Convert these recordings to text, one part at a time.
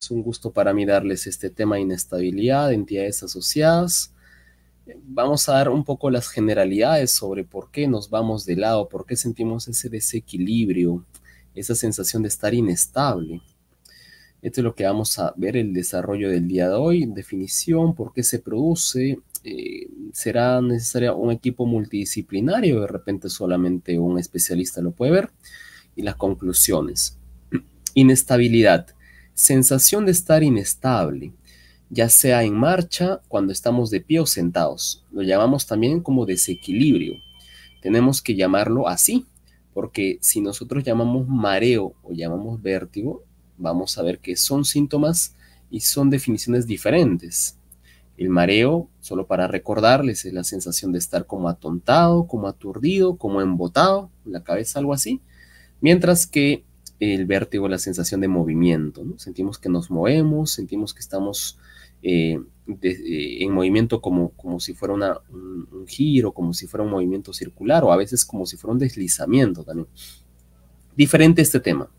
Es un gusto para mí darles este tema de inestabilidad, entidades asociadas. Vamos a dar un poco las generalidades sobre por qué nos vamos de lado, por qué sentimos ese desequilibrio, esa sensación de estar inestable. Esto es lo que vamos a ver el desarrollo del día de hoy, definición, por qué se produce. Eh, será necesario un equipo multidisciplinario, de repente solamente un especialista lo puede ver, y las conclusiones. Inestabilidad sensación de estar inestable, ya sea en marcha, cuando estamos de pie o sentados. Lo llamamos también como desequilibrio. Tenemos que llamarlo así, porque si nosotros llamamos mareo o llamamos vértigo, vamos a ver que son síntomas y son definiciones diferentes. El mareo, solo para recordarles, es la sensación de estar como atontado, como aturdido, como embotado, la cabeza algo así, mientras que el vértigo, la sensación de movimiento. ¿no? Sentimos que nos movemos, sentimos que estamos eh, eh, en movimiento como, como si fuera un, un, giro, como si fuera un movimiento circular o a veces como si fuera un deslizamiento también. Diferente este tema,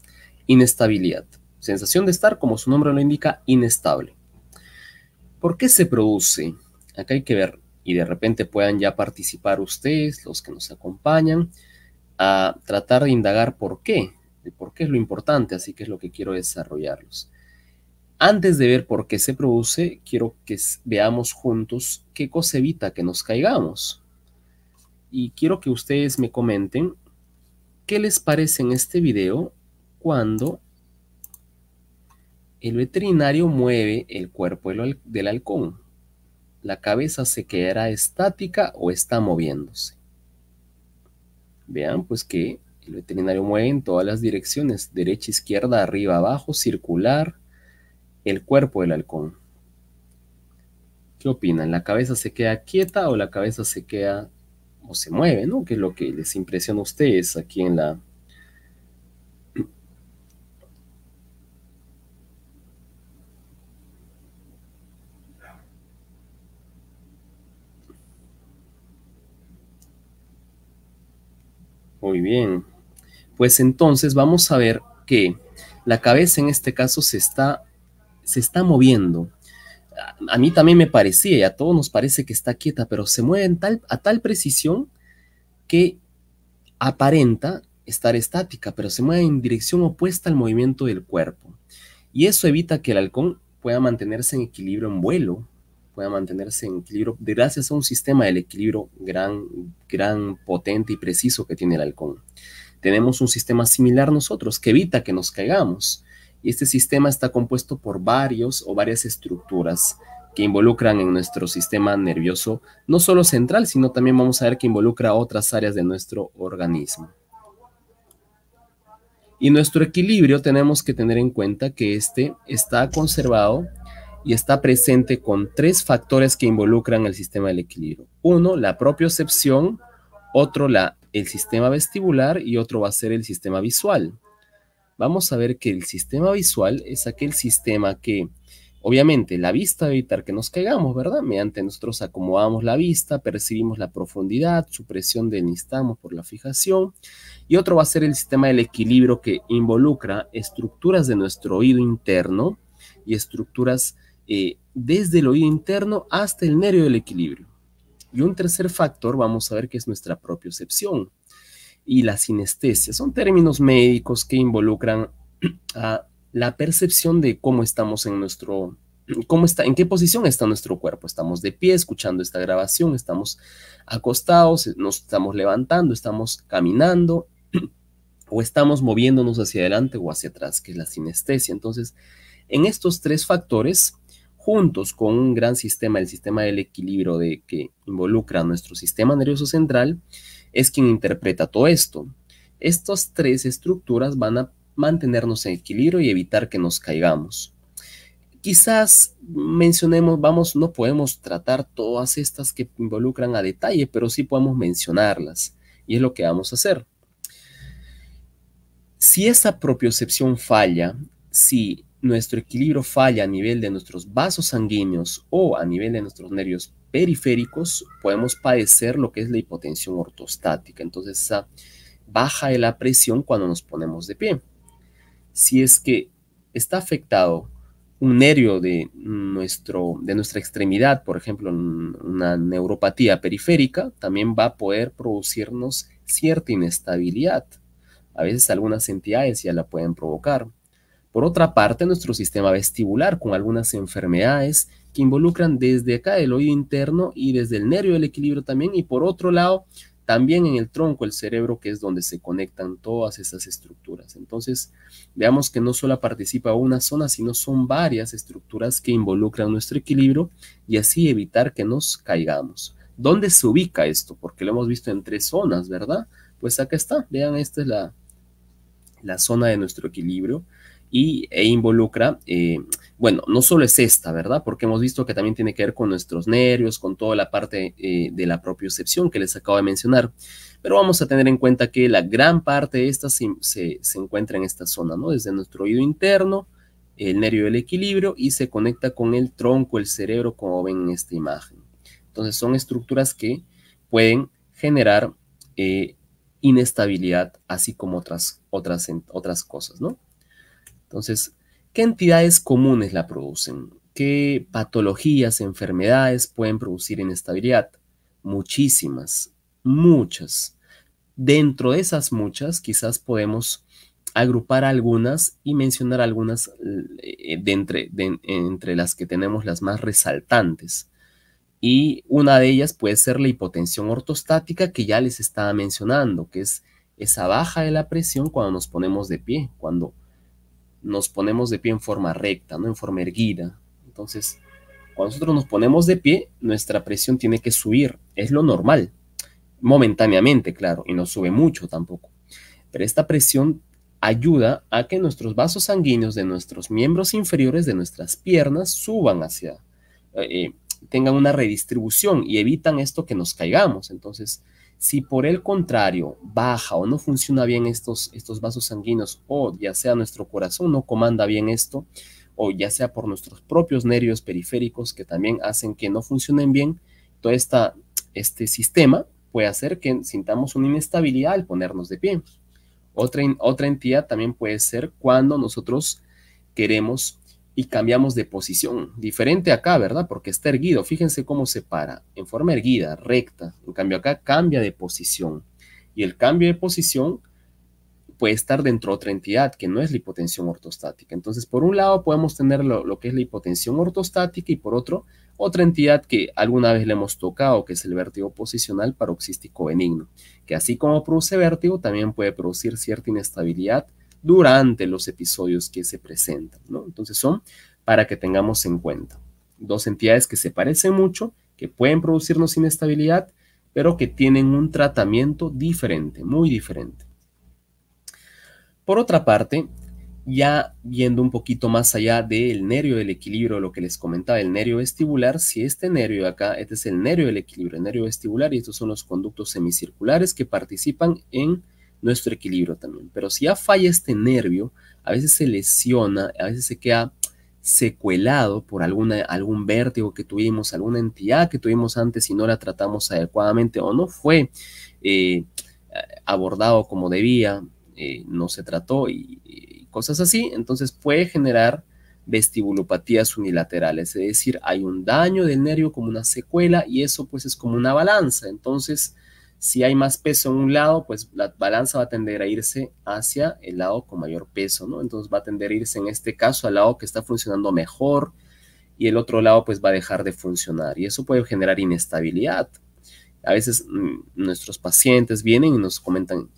inestabilidad. Sensación de estar, como su nombre lo indica, inestable. ¿Por qué se produce? Acá hay que ver y de repente puedan ya participar ustedes, los que nos acompañan, a tratar de indagar por qué porque es lo importante, así que es lo que quiero desarrollarlos. Antes de ver por qué se produce, quiero que veamos juntos qué cosa evita que nos caigamos. Y quiero que ustedes me comenten qué les parece en este video cuando el veterinario mueve el cuerpo del halcón. La cabeza se quedará estática o está moviéndose. Vean pues que el veterinario mueve en todas las direcciones, derecha, izquierda, arriba, abajo, circular, el cuerpo del halcón. ¿Qué opinan? ¿La cabeza se queda quieta o la cabeza se queda o se mueve, ¿no? Que es lo que les impresiona a ustedes aquí en la... Muy bien pues entonces vamos a ver que la cabeza en este caso se está, se está moviendo. A, mí también me parecía y a todos nos parece que está quieta, pero se mueve a tal precisión que aparenta estar estática, pero se mueve en dirección opuesta al movimiento del cuerpo. Y eso evita que el halcón pueda mantenerse en equilibrio en vuelo, pueda mantenerse en equilibrio gracias a un sistema del equilibrio gran, gran, potente y preciso que tiene el halcón. Tenemos un sistema similar nosotros que evita que nos caigamos. Y este sistema está compuesto por varios o varias estructuras que involucran en nuestro sistema nervioso, no solo central, sino también vamos a ver que involucra otras áreas de nuestro organismo. Y nuestro equilibrio tenemos que tener en cuenta que este está conservado y está presente con tres factores que involucran el sistema del equilibrio. Uno, la propiocepción, otro la, el sistema vestibular y otro va a ser el sistema visual. Vamos a ver que el sistema visual es aquel sistema que, obviamente, la vista va evitar que nos caigamos, ¿verdad? Mediante nosotros acomodamos la vista, percibimos la profundidad, supresión de instamos por la fijación. Y otro va a ser el sistema del equilibrio que involucra estructuras de nuestro oído interno y estructuras eh, desde el oído interno hasta el nervio del equilibrio. Y un tercer factor, vamos a ver que es nuestra propia propiocepción y la sinestesia. Son términos médicos que involucran a la percepción de cómo estamos en nuestro cómo está, en qué posición está nuestro cuerpo. Estamos de pie escuchando esta grabación, estamos acostados, nos estamos levantando, estamos caminando o estamos moviéndonos hacia adelante o hacia atrás, que es la sinestesia. Entonces, en estos tres factores juntos con un gran sistema, el sistema del equilibrio de, que involucra nuestro sistema nervioso central, es quien interpreta todo esto. Estas tres estructuras van a mantenernos en equilibrio y evitar que nos caigamos. Quizás mencionemos, vamos, no podemos tratar todas estas que involucran a detalle, pero sí podemos mencionarlas y es lo que vamos a hacer. Si esa propiocepción falla, si nuestro equilibrio falla a nivel de nuestros vasos sanguíneos o a nivel de nuestros nervios periféricos, podemos padecer lo que es la hipotensión ortostática. Entonces, esa baja de la presión cuando nos ponemos de pie. Si es que está afectado un nervio de, nuestro, de nuestra extremidad, por ejemplo, una neuropatía periférica, también va a poder producirnos cierta inestabilidad. A veces algunas entidades ya la pueden provocar. Por otra parte, nuestro sistema vestibular con algunas enfermedades que involucran desde acá el oído interno y desde el nervio del equilibrio también. Y por otro lado, también en el tronco, el cerebro, que es donde se conectan todas esas estructuras. Entonces, veamos que no solo participa una zona, sino son varias estructuras que involucran nuestro equilibrio y así evitar que nos caigamos. ¿Dónde se ubica esto? Porque lo hemos visto en tres zonas, ¿verdad? Pues acá está. Vean, esta es la, la zona de nuestro equilibrio y, e involucra, eh, bueno, no solo es esta, ¿verdad? Porque hemos visto que también tiene que ver con nuestros nervios, con toda la parte eh, de la propiocepción que les acabo de mencionar, pero vamos a tener en cuenta que la gran parte de esta se, encuentra en esta zona, ¿no? Desde nuestro oído interno, el nervio del equilibrio y se conecta con el tronco, el cerebro, como ven en esta imagen. Entonces son estructuras que pueden generar eh, inestabilidad, así como otras, otras, otras cosas, ¿no? Entonces, ¿qué entidades comunes la producen? ¿Qué patologías, enfermedades pueden producir inestabilidad? Muchísimas, muchas. Dentro de esas muchas, quizás podemos agrupar algunas y mencionar algunas eh, de entre, entre las que tenemos las más resaltantes. Y una de ellas puede ser la hipotensión ortostática que ya les estaba mencionando, que es esa baja de la presión cuando nos ponemos de pie, cuando nos ponemos de pie en forma recta, ¿no? En forma erguida. Entonces, cuando nosotros nos ponemos de pie, nuestra presión tiene que subir. Es lo normal. Momentáneamente, claro, y no sube mucho tampoco. Pero esta presión ayuda a que nuestros vasos sanguíneos de nuestros miembros inferiores, de nuestras piernas, suban hacia, eh, eh, tengan una redistribución y evitan esto que nos caigamos. Entonces, si por el contrario baja o no funciona bien estos, estos vasos sanguíneos o ya sea nuestro corazón no comanda bien esto o ya sea por nuestros propios nervios periféricos que también hacen que no funcionen bien, todo este sistema puede hacer que sintamos una inestabilidad al ponernos de pie. Otra, otra entidad también puede ser cuando nosotros queremos y cambiamos de posición. Diferente acá, ¿verdad? Porque está erguido. Fíjense cómo se para, en forma erguida, recta. En cambio acá cambia de posición. Y el cambio de posición puede estar dentro de otra entidad que no es la hipotensión ortostática. Entonces, por un lado podemos tener lo, que es la hipotensión ortostática y por otro, otra entidad que alguna vez le hemos tocado, que es el vértigo posicional paroxístico benigno, que así como produce vértigo, también puede producir cierta inestabilidad durante los episodios que se presentan, Entonces son para que tengamos en cuenta. Dos entidades que se parecen mucho, que pueden producirnos inestabilidad, pero que tienen un tratamiento diferente, muy diferente. Por otra parte, ya viendo un poquito más allá del nervio del equilibrio, lo que les comentaba, el nervio vestibular, si este nervio de acá, este es el nervio del equilibrio, el nervio vestibular, y estos son los conductos semicirculares que participan en nuestro equilibrio también. Pero si ya falla este nervio, a veces se lesiona, a veces se queda secuelado por alguna, algún vértigo que tuvimos, alguna entidad que tuvimos antes y no la tratamos adecuadamente o no fue eh, abordado como debía, eh, no se trató y, y, cosas así, entonces puede generar vestibulopatías unilaterales, es decir, hay un daño del nervio como una secuela y eso pues es como una balanza, entonces si hay más peso en un lado, pues la balanza va a tender a irse hacia el lado con mayor peso, ¿no? Entonces va a tender a irse en este caso al lado que está funcionando mejor y el otro lado pues va a dejar de funcionar y eso puede generar inestabilidad. A veces mm, nuestros pacientes vienen y nos comentan,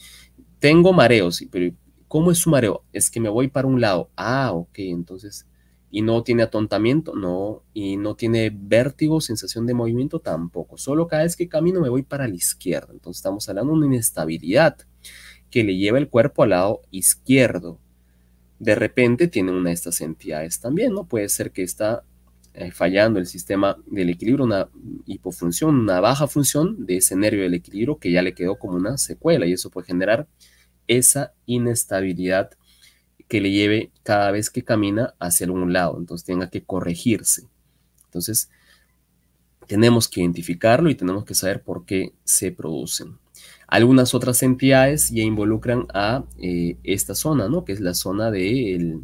tengo mareos, pero ¿cómo es su mareo? Es que me voy para un lado. Ah, ok, entonces y no tiene atontamiento, no, y no tiene vértigo, sensación de movimiento tampoco. Solo cada vez que camino me voy para la izquierda. Entonces estamos hablando de una inestabilidad que le lleva el cuerpo al lado izquierdo. De repente tiene una de estas entidades también, ¿no? Puede ser que está eh, fallando el sistema del equilibrio, una hipofunción, una baja función de ese nervio del equilibrio que ya le quedó como una secuela y eso puede generar esa inestabilidad que le lleve cada vez que camina hacia algún lado, entonces tenga que corregirse. Entonces, tenemos que identificarlo y tenemos que saber por qué se producen. Algunas otras entidades ya involucran a eh, esta zona, ¿no? que es la zona de,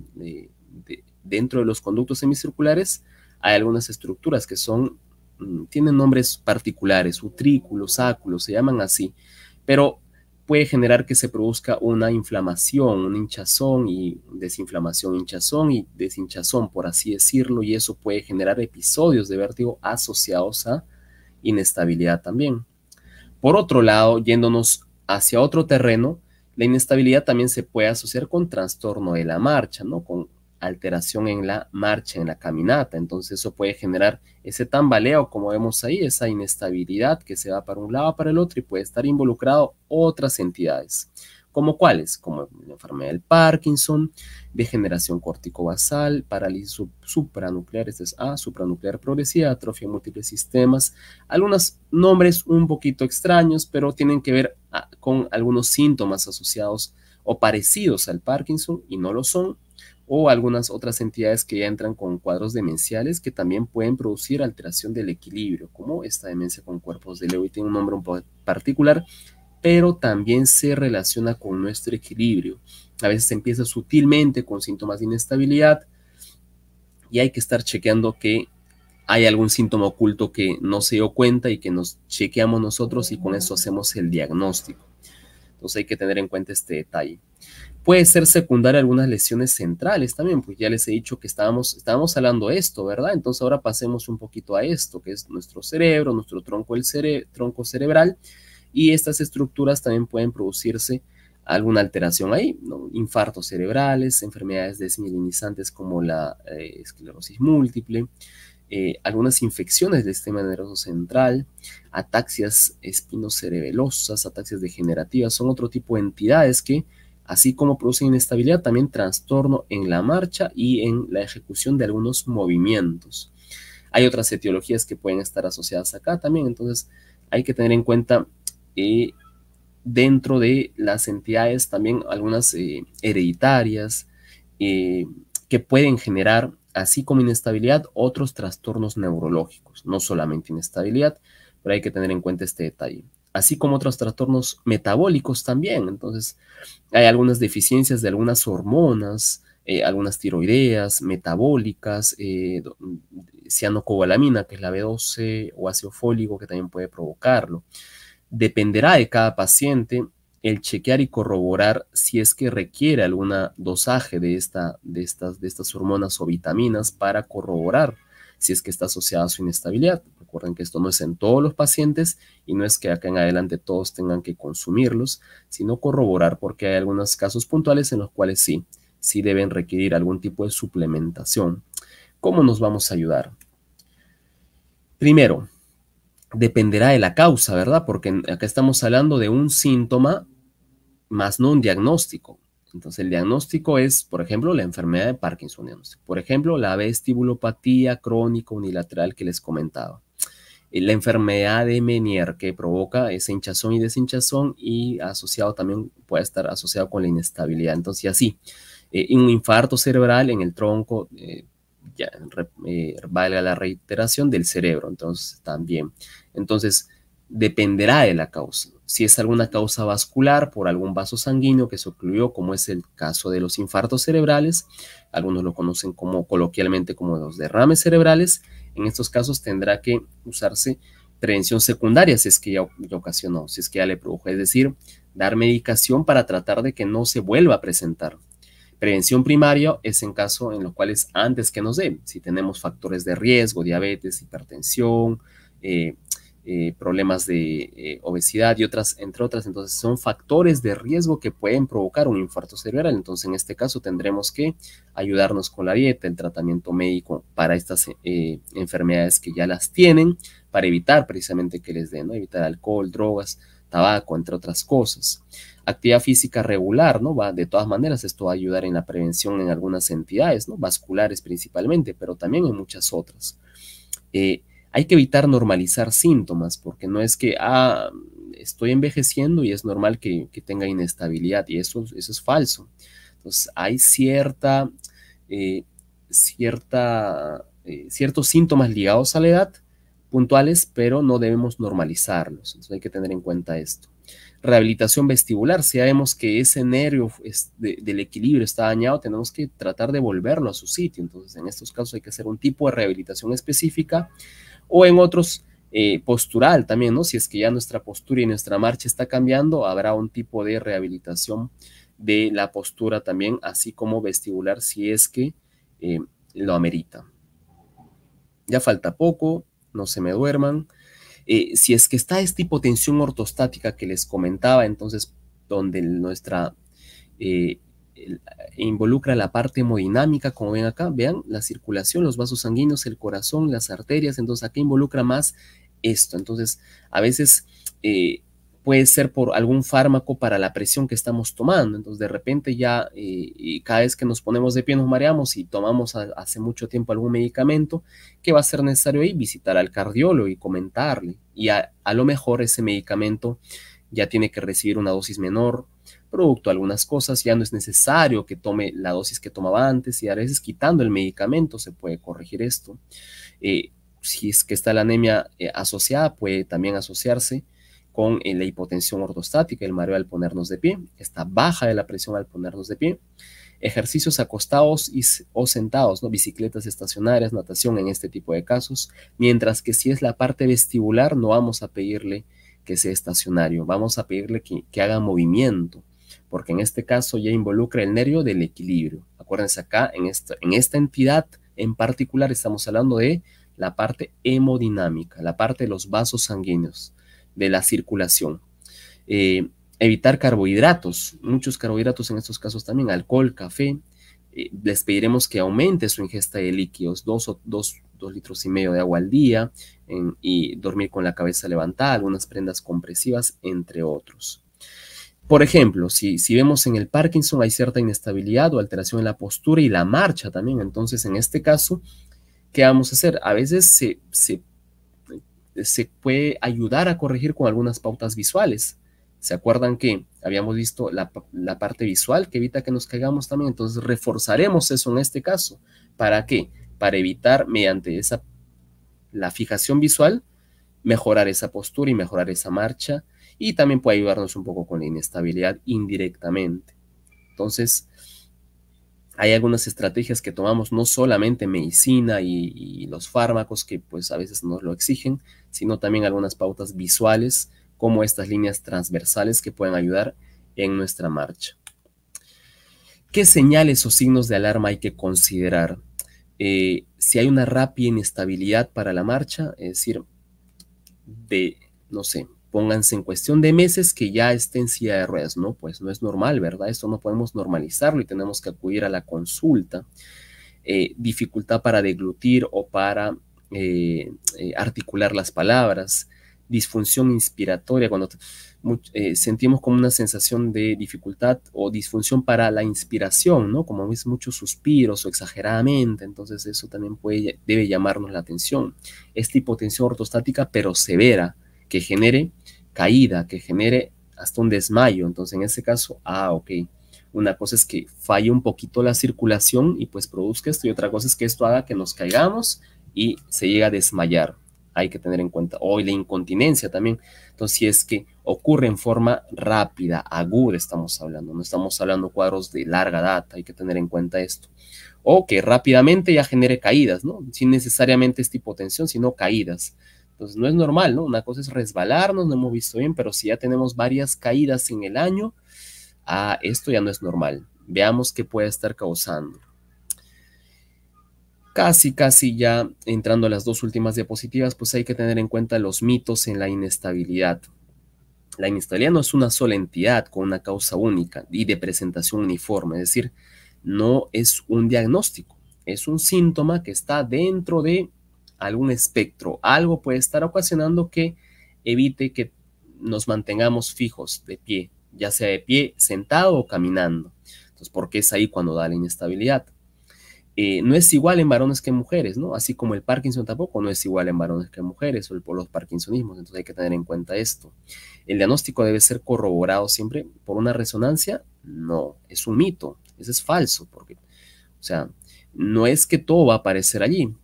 dentro de los conductos semicirculares. Hay algunas estructuras que son, mm, tienen nombres particulares, utrículos, áculos, se llaman así, pero puede generar que se produzca una inflamación, un hinchazón y desinflamación, hinchazón y deshinchazón, por así decirlo, y eso puede generar episodios de vértigo asociados a inestabilidad también. Por otro lado, yéndonos hacia otro terreno, la inestabilidad también se puede asociar con trastorno de la marcha, ¿no? Con alteración en la marcha, en la caminata. Entonces eso puede generar ese tambaleo, como vemos ahí, esa inestabilidad que se va para un lado, para el otro y puede estar involucrado otras entidades. ¿Como cuáles? Como la enfermedad del Parkinson, degeneración corticobasal, parálisis supranuclear, este es A, supranuclear progresiva, atrofia en múltiples sistemas. Algunos nombres un poquito extraños, pero tienen que ver ah, con algunos síntomas asociados o parecidos al Parkinson y no lo son, o algunas otras entidades que ya entran con cuadros demenciales que también pueden producir alteración del equilibrio, como esta demencia con cuerpos de Lewy tiene un nombre un poco particular, pero también se relaciona con nuestro equilibrio. A veces empieza sutilmente con síntomas de inestabilidad y hay que estar chequeando que hay algún síntoma oculto que no se dio cuenta y que nos chequeamos nosotros y con eso hacemos el diagnóstico. Entonces hay que tener en cuenta este detalle. Puede ser secundaria algunas lesiones centrales también, pues ya les he dicho que estábamos, estábamos hablando esto, ¿verdad? Entonces ahora pasemos un poquito a esto, que es nuestro cerebro, nuestro tronco, tronco cerebral, y estas estructuras también pueden producirse alguna alteración ahí, infartos cerebrales, enfermedades desmielinizantes como la eh, esclerosis múltiple, eh, algunas infecciones del sistema nervioso central, ataxias espinocerebelosas, ataxias degenerativas, son otro tipo de entidades que así como producen inestabilidad, también trastorno en la marcha y en la ejecución de algunos movimientos. Hay otras etiologías que pueden estar asociadas acá también, entonces hay que tener en cuenta eh, dentro de las entidades también algunas eh, hereditarias eh, que pueden generar, así como inestabilidad, otros trastornos neurológicos, no solamente inestabilidad, pero hay que tener en cuenta este detalle así como otros trastornos metabólicos también. Entonces, hay algunas deficiencias de algunas hormonas, eh, algunas tiroideas, metabólicas, eh, cianocobalamina, que es la B12, o ácido fólico, que también puede provocarlo. Dependerá de cada paciente el chequear y corroborar si es que requiere algún dosaje de, esta, de, estas, de estas hormonas o vitaminas para corroborar si es que está asociada a su inestabilidad. Recuerden que esto no es en todos los pacientes y no es que acá en adelante todos tengan que consumirlos, sino corroborar porque hay algunos casos puntuales en los cuales sí, sí deben requerir algún tipo de suplementación. ¿Cómo nos vamos a ayudar? Primero, dependerá de la causa, ¿verdad? Porque acá estamos hablando de un síntoma más no un diagnóstico. Entonces, el diagnóstico es, por ejemplo, la enfermedad de Parkinson. Por ejemplo, la vestibulopatía crónica unilateral que les comentaba. Eh, la enfermedad de Menier que provoca ese hinchazón y deshinchazón y asociado también puede estar asociado con la inestabilidad. Entonces, así, eh, un infarto cerebral en el tronco, eh, ya, valga la reiteración del cerebro. Entonces, también. Entonces, dependerá de la causa. Si es alguna causa vascular por algún vaso sanguíneo que se ocluyó, como es el caso de los infartos cerebrales, algunos lo conocen como coloquialmente como los derrames cerebrales, en estos casos tendrá que usarse prevención secundaria si es que ya, ocasionó, si es que ya le produjo, es decir, dar medicación para tratar de que no se vuelva a presentar. Prevención primaria es en caso en los cuales antes que nos dé, si tenemos factores de riesgo, diabetes, hipertensión, eh, eh, problemas de eh, obesidad y otras, entre otras. Entonces son factores de riesgo que pueden provocar un infarto cerebral. Entonces en este caso tendremos que ayudarnos con la dieta, el tratamiento médico para estas eh, enfermedades que ya las tienen, para evitar precisamente que les den, ¿no? evitar alcohol, drogas, tabaco, entre otras cosas. Actividad física regular, ¿no? Va, de todas maneras, esto va a ayudar en la prevención en algunas entidades, ¿no? Vasculares principalmente, pero también en muchas otras. Eh, hay que evitar normalizar síntomas, porque no es que, ah, estoy envejeciendo y es normal que, tenga inestabilidad, y eso, eso es falso. Entonces, hay cierta, eh, cierta, eh, ciertos síntomas ligados a la edad puntuales, pero no debemos normalizarlos. Entonces, hay que tener en cuenta esto rehabilitación vestibular. Si sabemos que ese nervio del equilibrio está dañado, tenemos que tratar de volverlo a su sitio. Entonces, en estos casos hay que hacer un tipo de rehabilitación específica o en otros eh, postural también, ¿no? Si es que ya nuestra postura y nuestra marcha está cambiando, habrá un tipo de rehabilitación de la postura también, así como vestibular si es que eh, lo amerita. Ya falta poco, no se me duerman. Eh, si es que está esta hipotensión ortostática que les comentaba, entonces donde nuestra eh, involucra la parte hemodinámica, como ven acá, vean la circulación, los vasos sanguíneos, el corazón, las arterias, entonces qué involucra más esto. Entonces, a veces eh, puede ser por algún fármaco para la presión que estamos tomando. Entonces, de repente ya eh, cada vez que nos ponemos de pie nos mareamos y tomamos hace mucho tiempo algún medicamento, que va a ser necesario ahí visitar al cardiólogo y comentarle. Y a, lo mejor ese medicamento ya tiene que recibir una dosis menor, producto algunas cosas, ya no es necesario que tome la dosis que tomaba antes y a veces quitando el medicamento se puede corregir esto. Eh, si es que está la anemia eh, asociada, puede también asociarse con eh, la hipotensión ortostática, el mareo al ponernos de pie, esta baja de la presión al ponernos de pie, ejercicios acostados o sentados, ¿no? bicicletas estacionarias, natación en este tipo de casos, mientras que si es la parte vestibular no vamos a pedirle que sea estacionario, vamos a pedirle que, haga movimiento, porque en este caso ya involucra el nervio del equilibrio. Acuérdense acá, en esta entidad en particular estamos hablando de la parte hemodinámica, la parte de los vasos sanguíneos de la circulación. Eh, evitar carbohidratos, muchos carbohidratos en estos casos también, alcohol, café. Eh, les pediremos que aumente su ingesta de líquidos, dos, litros y medio de agua al día y dormir con la cabeza levantada, algunas prendas compresivas, entre otros. Por ejemplo, si, vemos en el Parkinson hay cierta inestabilidad o alteración en la postura y la marcha también, entonces en este caso, ¿qué vamos a hacer? A veces se, se se puede ayudar a corregir con algunas pautas visuales. ¿Se acuerdan que habíamos visto la, parte visual que evita que nos caigamos también? Entonces reforzaremos eso en este caso. ¿Para qué? Para evitar mediante esa, la fijación visual, mejorar esa postura y mejorar esa marcha. Y también puede ayudarnos un poco con la inestabilidad indirectamente. Entonces, hay algunas estrategias que tomamos, no solamente medicina y, los fármacos que pues a veces nos lo exigen, sino también algunas pautas visuales como estas líneas transversales que pueden ayudar en nuestra marcha. ¿Qué señales o signos de alarma hay que considerar? Eh, si hay una rápida inestabilidad para la marcha, es decir, de, no sé, pónganse en cuestión de meses que ya estén en silla de ruedas, ¿no? Pues no es normal, ¿verdad? Esto no podemos normalizarlo y tenemos que acudir a la consulta. Eh, dificultad para deglutir o para eh, eh, articular las palabras, disfunción inspiratoria, cuando sentimos como una sensación de dificultad o disfunción para la inspiración, ¿no? Como es muchos suspiros o exageradamente, entonces eso también puede, debe llamarnos la atención. Esta hipotensión ortostática pero severa que genere caída que genere hasta un desmayo. Entonces, en ese caso, ah, ok. Una cosa es que falle un poquito la circulación y pues produzca esto, y otra cosa es que esto haga que nos caigamos y se llega a desmayar. Hay que tener en cuenta. o la incontinencia también. Entonces, si es que ocurre en forma rápida, aguda, estamos hablando. No estamos hablando cuadros de larga data, hay que tener en cuenta esto. O que rápidamente ya genere caídas, ¿no? Sin necesariamente esta hipotensión, sino caídas. Entonces pues, no es normal, ¿no? Una cosa es resbalarnos, no hemos visto bien, pero si ya tenemos varias caídas en el año, ah, esto ya no es normal. Veamos qué puede estar causando. Casi, casi ya entrando a las dos últimas diapositivas, pues hay que tener en cuenta los mitos en la inestabilidad. La inestabilidad no es una sola entidad con una causa única y de presentación uniforme, es decir, no es un diagnóstico, es un síntoma que está dentro de algún espectro, algo puede estar ocasionando que evite que nos mantengamos fijos de pie, ya sea de pie, sentado o caminando. Entonces, porque es ahí cuando da la inestabilidad. Eh, no es igual en varones que en mujeres, ¿no? Así como el Parkinson tampoco no es igual en varones que en mujeres o el, por los Parkinsonismos, entonces hay que tener en cuenta esto. El diagnóstico debe ser corroborado siempre por una resonancia, no, es un mito, ese es falso, porque, o sea, no es que todo va a aparecer allí,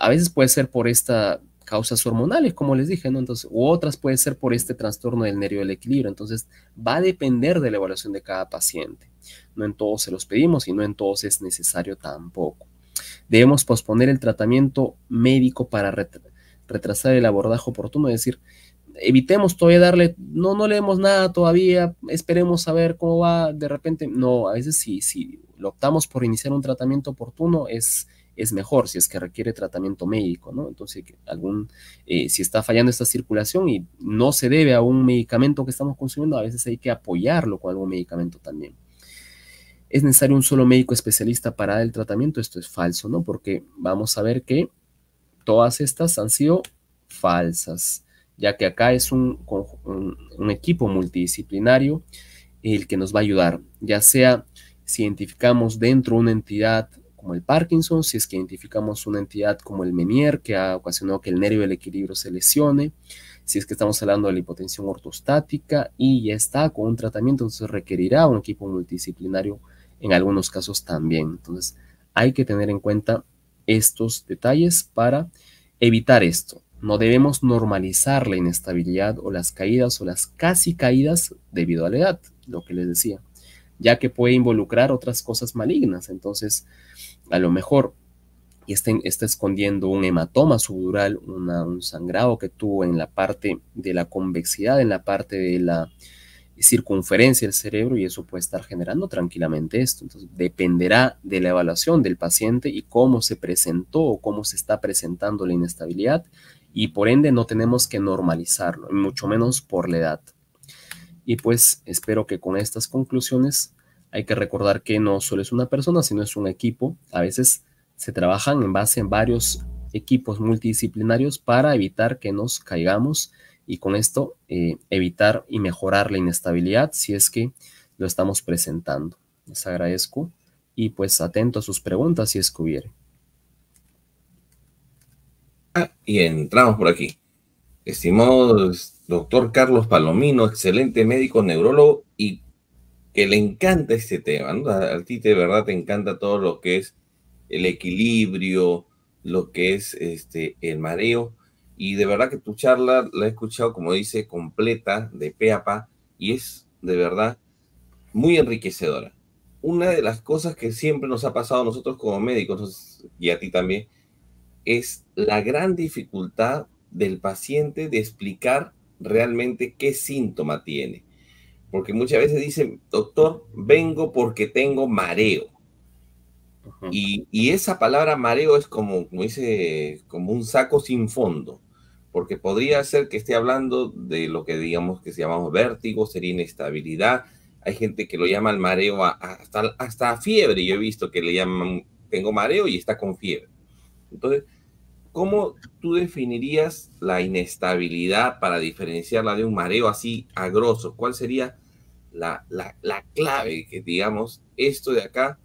a veces puede ser por estas causas hormonales, como les dije, ¿no? Entonces, u otras puede ser por este trastorno del nervio del equilibrio. Entonces, va a depender de la evaluación de cada paciente. No en todos se los pedimos y no en todos es necesario tampoco. Debemos posponer el tratamiento médico para retrasar el abordaje oportuno, es decir, evitemos todavía darle, no, no leemos nada todavía, esperemos a ver cómo va de repente. No, a veces si, si lo optamos por iniciar un tratamiento oportuno es es mejor si es que requiere tratamiento médico, ¿no? Entonces, algún, eh, si está fallando esta circulación y no se debe a un medicamento que estamos consumiendo, a veces hay que apoyarlo con algún medicamento también. ¿Es necesario un solo médico especialista para el tratamiento? Esto es falso, ¿no? Porque vamos a ver que todas estas han sido falsas, ya que acá es un, equipo multidisciplinario el que nos va a ayudar, ya sea si identificamos dentro de una entidad como el Parkinson, si es que identificamos una entidad como el Menier que ha ocasionado que el nervio del equilibrio se lesione, si es que estamos hablando de la hipotensión ortostática y ya está con un tratamiento, entonces requerirá un equipo multidisciplinario en algunos casos también. Entonces hay que tener en cuenta estos detalles para evitar esto. No debemos normalizar la inestabilidad o las caídas o las casi caídas debido a la edad, lo que les decía, ya que puede involucrar otras cosas malignas. Entonces, a lo mejor y está, escondiendo un hematoma subdural, un sangrado que tuvo en la parte de la convexidad, en la parte de la circunferencia del cerebro y eso puede estar generando tranquilamente esto. Entonces dependerá de la evaluación del paciente y cómo se presentó o cómo se está presentando la inestabilidad y por ende no tenemos que normalizarlo, mucho menos por la edad. Y pues espero que con estas conclusiones hay que recordar que no solo es una persona, sino es un equipo. A veces se trabajan en base en varios equipos multidisciplinarios para evitar que nos caigamos y con esto eh, evitar y mejorar la inestabilidad si es que lo estamos presentando. Les agradezco y pues atento a sus preguntas si es que hubiera. Ah, y entramos por aquí. Estimado doctor Carlos Palomino, excelente médico neurólogo y que le encanta este tema, ¿no? A, ti de verdad te encanta todo lo que es el equilibrio, lo que es este, el mareo, y de verdad que tu charla la he escuchado, como dice, completa, de pe pa, y es de verdad muy enriquecedora. Una de las cosas que siempre nos ha pasado a nosotros como médicos, y a ti también, es la gran dificultad del paciente de explicar realmente qué síntoma tiene porque muchas veces dicen, doctor, vengo porque tengo mareo. y, esa palabra mareo es como, como como un saco sin fondo, porque podría ser que esté hablando de lo que digamos que se llamamos vértigo, sería inestabilidad. Hay gente que lo llama el mareo hasta, hasta fiebre. Yo he visto que le llaman, tengo mareo y está con fiebre. Entonces, ¿cómo tú definirías la inestabilidad para diferenciarla de un mareo así agroso? ¿Cuál sería la, la, clave que digamos esto de acá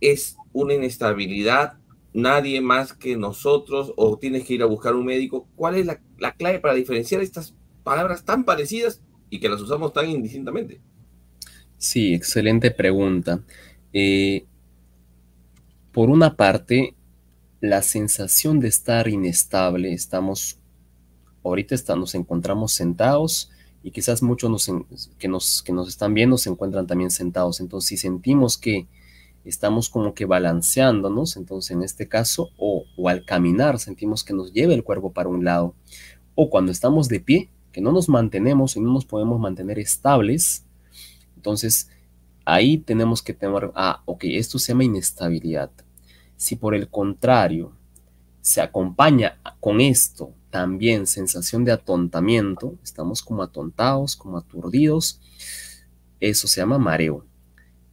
es una inestabilidad? Nadie más que nosotros o tienes que ir a buscar un médico. ¿Cuál es la, la clave para diferenciar estas palabras tan parecidas y que las usamos tan indistintamente? Sí, excelente pregunta. Eh, por una parte, la sensación de estar inestable, estamos, ahorita está, nos encontramos sentados y quizás muchos que, nos, que nos están viendo se encuentran también sentados. Entonces, si sentimos que estamos como que balanceándonos, entonces en este caso, o, o al caminar sentimos que nos lleva el cuerpo para un lado, o cuando estamos de pie, que no nos mantenemos y no nos podemos mantener estables, entonces ahí tenemos que tener, ah, ok, esto se llama inestabilidad. Si por el contrario se acompaña con esto también sensación de atontamiento, estamos como atontados, como aturdidos, eso se llama mareo.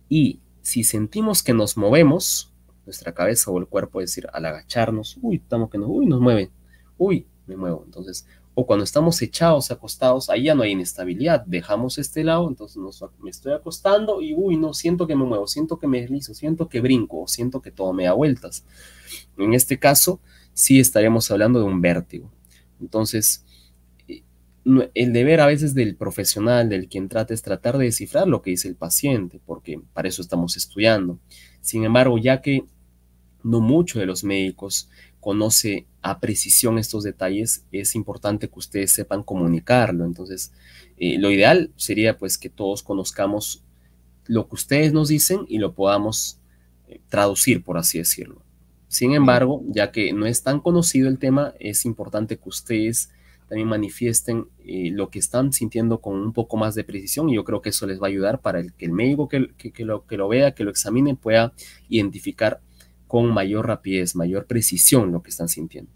Y si sentimos que nos movemos, nuestra cabeza o el cuerpo, es decir, al agacharnos, uy, estamos que nos, uy, nos mueve, uy, me muevo. Entonces, o cuando estamos echados, acostados, ahí ya no hay inestabilidad. Dejamos este lado, entonces me estoy acostando y uy, no, siento que me muevo, siento que me deslizo, siento que brinco, siento que todo me da vueltas. En este caso, sí estaríamos hablando de un vértigo. Entonces, eh, el deber a veces del profesional, del quien trata, es tratar de descifrar lo que dice el paciente, porque para eso estamos estudiando. Sin embargo, ya que no mucho de los médicos conoce a precisión estos detalles, es importante que ustedes sepan comunicarlo. Entonces, eh, lo ideal sería pues que todos conozcamos lo que ustedes nos dicen y lo podamos eh, traducir, por así decirlo. Sin embargo, ya que no es tan conocido el tema, es importante que ustedes también manifiesten eh, lo que están sintiendo con un poco más de precisión y yo creo que eso les va a ayudar para que el médico que, lo, que lo vea, que lo examine, pueda identificar con mayor rapidez, mayor precisión lo que están sintiendo.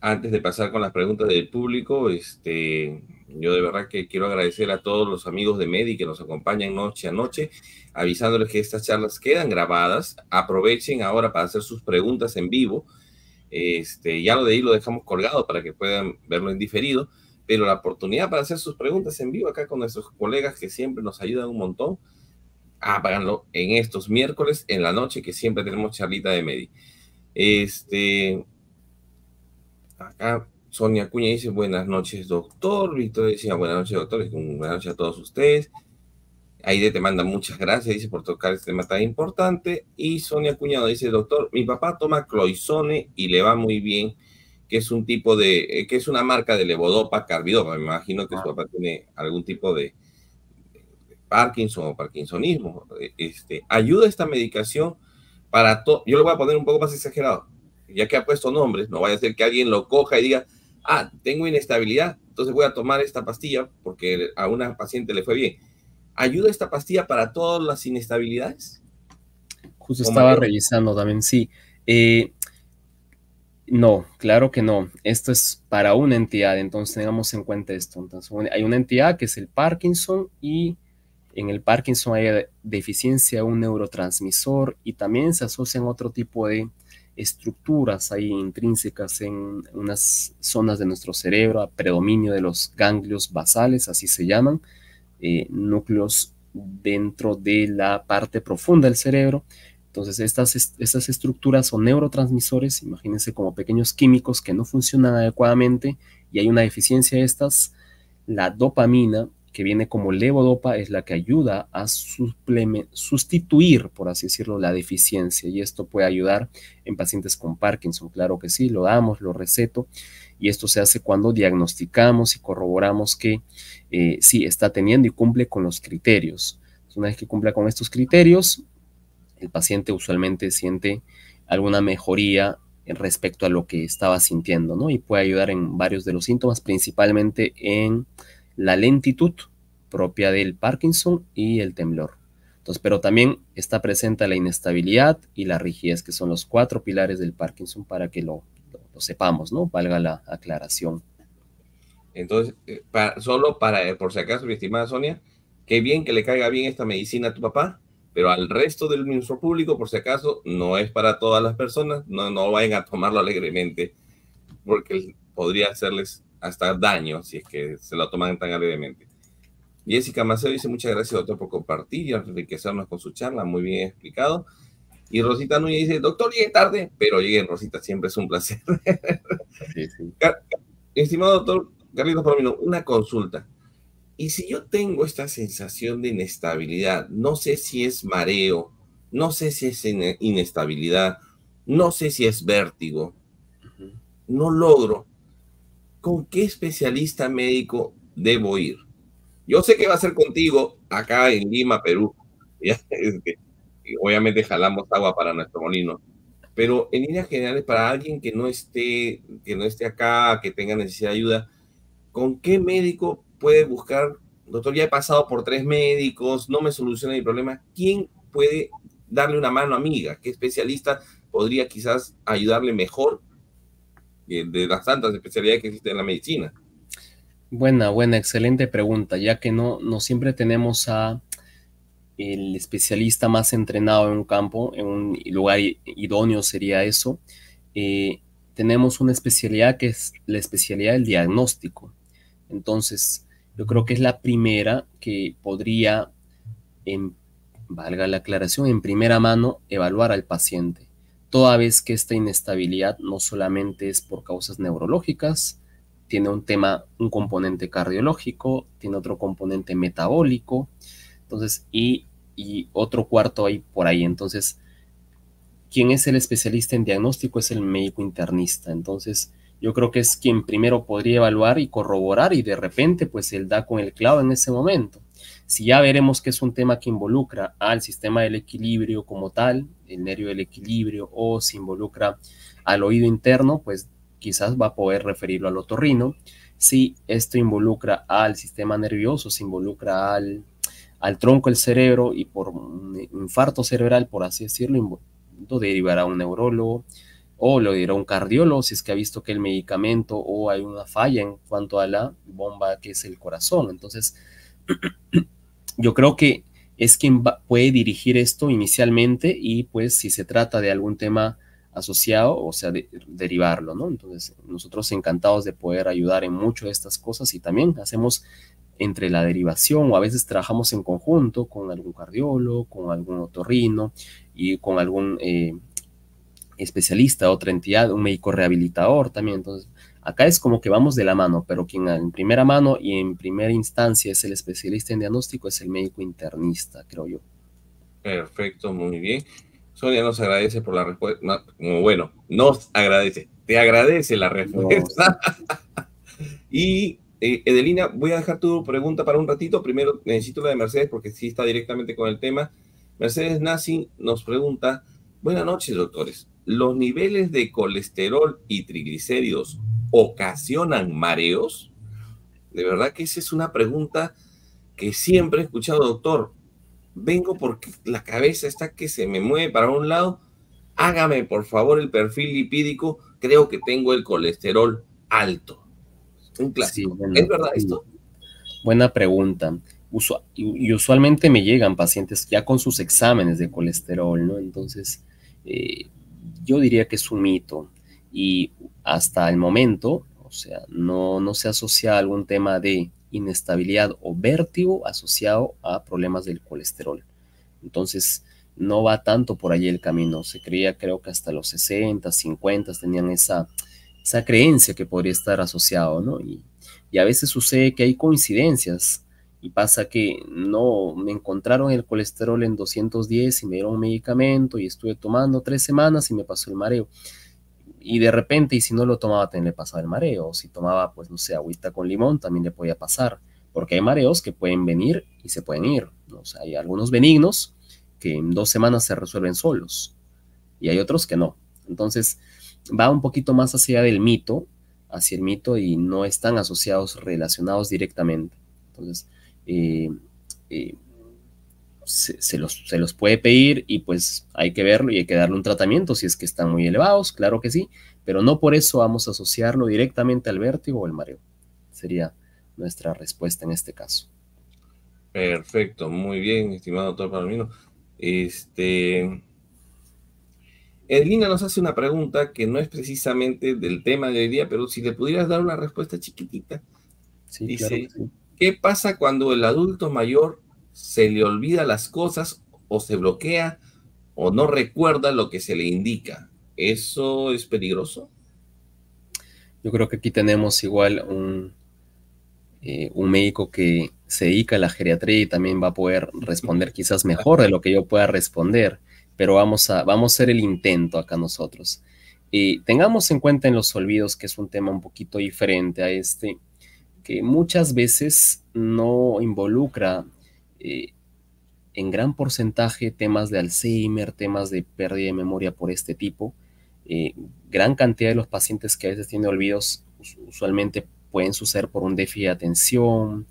Antes de pasar con las preguntas del público, este, yo de verdad que quiero agradecer a todos los amigos de Medi que nos acompañan noche a noche, avisándoles que estas charlas quedan grabadas. Aprovechen ahora para hacer sus preguntas en vivo. Este, ya lo de ahí lo dejamos colgado para que puedan verlo en diferido, pero la oportunidad para hacer sus preguntas en vivo acá con nuestros colegas que siempre nos ayudan un montón apagando ah, en estos miércoles en la noche que siempre tenemos charlita de Medi. Este, acá Sonia Cuña dice buenas noches doctor, Víctor decía ah, buenas noches doctor, buenas noches a todos ustedes. Aide te manda muchas gracias, dice, por tocar este tema tan importante. Y Sonia Cuñado dice, doctor, mi papá toma cloisone y le va muy bien, que es un tipo de, eh, que es una marca de levodopa, carbidopa. Me imagino que su ah. papá tiene algún tipo de, Parkinson o parkinsonismo. E, este, ayuda esta medicación para todo. Yo lo voy a poner un poco más exagerado, ya que ha puesto nombres, no vaya a ser que alguien lo coja y diga, ah, tengo inestabilidad, entonces voy a tomar esta pastilla porque a una paciente le fue bien. ¿Ayuda esta pastilla para todas las inestabilidades? Justo estaba revisando también, sí. Eh, no, claro que no. Esto es para una entidad, entonces tengamos en cuenta esto. Entonces, hay una entidad que es el Parkinson y en el Parkinson hay deficiencia de un neurotransmisor y también se asocian otro tipo de estructuras ahí intrínsecas en unas zonas de nuestro cerebro, a predominio de los ganglios basales, así se llaman, eh, núcleos dentro de la parte profunda del cerebro. Entonces, estas, estas estructuras son neurotransmisores, imagínense como pequeños químicos que no funcionan adecuadamente y hay una deficiencia de estas. La dopamina que viene como levodopa, es la que ayuda a sustituir, por así decirlo, la deficiencia. Y esto puede ayudar en pacientes con Parkinson, claro que sí, lo damos, lo receto. Y esto se hace cuando diagnosticamos y corroboramos que eh, sí está teniendo y cumple con los criterios. una vez que cumpla con estos criterios, el paciente usualmente siente alguna mejoría respecto a lo que estaba sintiendo, ¿no? Y puede ayudar en varios de los síntomas, principalmente en la lentitud propia del Parkinson y el temblor. Entonces, pero también está presente la inestabilidad y la rigidez, que son los cuatro pilares del Parkinson para que lo, sepamos, ¿no? Valga la aclaración. Entonces, eh, solo para, eh, por si acaso, mi estimada Sonia, qué bien que le caiga bien esta medicina a tu papá, pero al resto del ministro público, por si acaso, no es para todas las personas, no, no vayan a tomarlo alegremente, porque podría hacerles hasta daño si es que se lo toman tan alegremente. Jessica Maceo dice muchas gracias doctor por compartir y enriquecernos con su charla, muy bien explicado. Y Rosita Núñez dice, doctor, llegué tarde, pero llegué, Rosita, siempre es un placer. Estimado doctor Carlitos Palomino, una consulta. Y si yo tengo esta sensación de inestabilidad, no sé si es mareo, no sé si es inestabilidad, no sé si es vértigo, no logro ¿con qué especialista médico debo ir? Yo sé que va a ser contigo acá en Lima, Perú. Obviamente jalamos agua para nuestro molino. Pero en líneas generales, para alguien que no esté, que no esté acá, que tenga necesidad de ayuda, ¿con qué médico puede buscar? Doctor, ya he pasado por tres médicos, no me soluciona mi problema. ¿Quién puede darle una mano amiga? ¿Qué especialista podría quizás ayudarle mejor eh, de las tantas especialidades que existen en la medicina? Buena, buena, excelente pregunta, ya que no, no siempre tenemos a el especialista más entrenado en un campo, en un lugar idóneo sería eso. Eh, tenemos una especialidad que es la especialidad del diagnóstico. Entonces, yo creo que es la primera que podría, valga la aclaración, en primera mano evaluar al paciente toda vez que esta inestabilidad no solamente es por causas neurológicas, tiene un tema, un componente cardiológico, tiene otro componente metabólico, entonces, y, y otro cuarto ahí por ahí. Entonces, ¿quién es el especialista en diagnóstico es el médico internista. Entonces, yo creo que es quien primero podría evaluar y corroborar y de repente, pues él da con el clavo en ese momento. Si ya veremos que es un tema que involucra al sistema del equilibrio como tal, el nervio del equilibrio, o si involucra al oído interno, pues quizás va a poder referirlo al otorrino. Si esto involucra al sistema nervioso, si involucra al, tronco del cerebro y por un infarto cerebral, por así decirlo, lo derivará un neurólogo o lo dirá un cardiólogo si es que ha visto que el medicamento o hay una falla en cuanto a la bomba que es el corazón. Entonces, yo creo que es quien puede dirigir esto inicialmente y pues si se trata de algún tema asociado, o sea, de, derivarlo, ¿no? Entonces, nosotros encantados de poder ayudar en mucho de estas cosas y también hacemos entre la derivación o a veces trabajamos en conjunto con algún cardiólogo, con algún otorrino y con algún eh, especialista otra entidad, un médico rehabilitador también. Entonces, Acá es como que vamos de la mano, pero quien en primera mano y en primera instancia es el especialista en diagnóstico es el médico internista, creo yo. Perfecto, muy bien. Sonia nos agradece por la respuesta. bueno, nos agradece. Te agradece la respuesta. y eh, Edelina, voy a dejar tu pregunta para un ratito. Primero necesito la de Mercedes porque sí está directamente con el tema. Mercedes Nazi nos pregunta, buenas noches doctores, ¿los niveles de colesterol y triglicéridos ocasionan mareos? De verdad que esa es una pregunta que siempre he escuchado, doctor. Vengo porque la cabeza está que se me mueve para un lado. Hágame por favor el perfil lipídico. Creo que tengo el colesterol alto. Un clásico. ¿Es verdad esto? Buena pregunta. y usualmente me llegan pacientes ya con sus exámenes de colesterol, ¿no? Entonces, eh, yo diría que es un mito y hasta el momento, o sea, no, se asocia a algún tema de inestabilidad o vértigo asociado a problemas del colesterol. Entonces, no va tanto por allí el camino. Se creía, creo que hasta los 60, 50 tenían esa, esa creencia que podría estar asociado, ¿no? Y, y a veces sucede que hay coincidencias y pasa que no, me encontraron el colesterol en 210 y me dieron un medicamento y estuve tomando tres semanas y me pasó el mareo y de repente, y si no lo tomaba, también le pasaba el mareo. Si tomaba, pues no sé, agüita con limón, también le podía pasar. Porque hay mareos que pueden venir y se pueden ir. ¿no? hay algunos benignos que en dos semanas se resuelven solos. Y hay otros que no. Entonces, va un poquito más hacia del mito, hacia el mito, y no están asociados, relacionados directamente. Entonces, eh, eh se, los, puede pedir y pues hay que verlo y hay que darle un tratamiento si es que están muy elevados, claro que sí, pero no por eso vamos a asociarlo directamente al vértigo o al mareo. Sería nuestra respuesta en este caso. Perfecto, muy bien, estimado doctor Palomino. Este, Edlina nos hace una pregunta que no es precisamente del tema de hoy día, pero si le pudieras dar una respuesta chiquitita. Dice, ¿qué pasa cuando el adulto mayor se le olvida las cosas o se bloquea o no recuerda lo que se le indica. ¿Eso es peligroso? Yo creo que aquí tenemos igual un, eh, un médico que se dedica a la geriatría y también va a poder responder quizás mejor de lo que yo pueda responder, pero vamos a, vamos a hacer el intento acá nosotros. y tengamos en cuenta en los olvidos, que es un tema un poquito diferente a este, que muchas veces no involucra eh, en gran porcentaje temas de Alzheimer, temas de pérdida de memoria por este tipo. Eh, gran cantidad de los pacientes que a veces tienen olvidos usualmente pueden suceder por un déficit de atención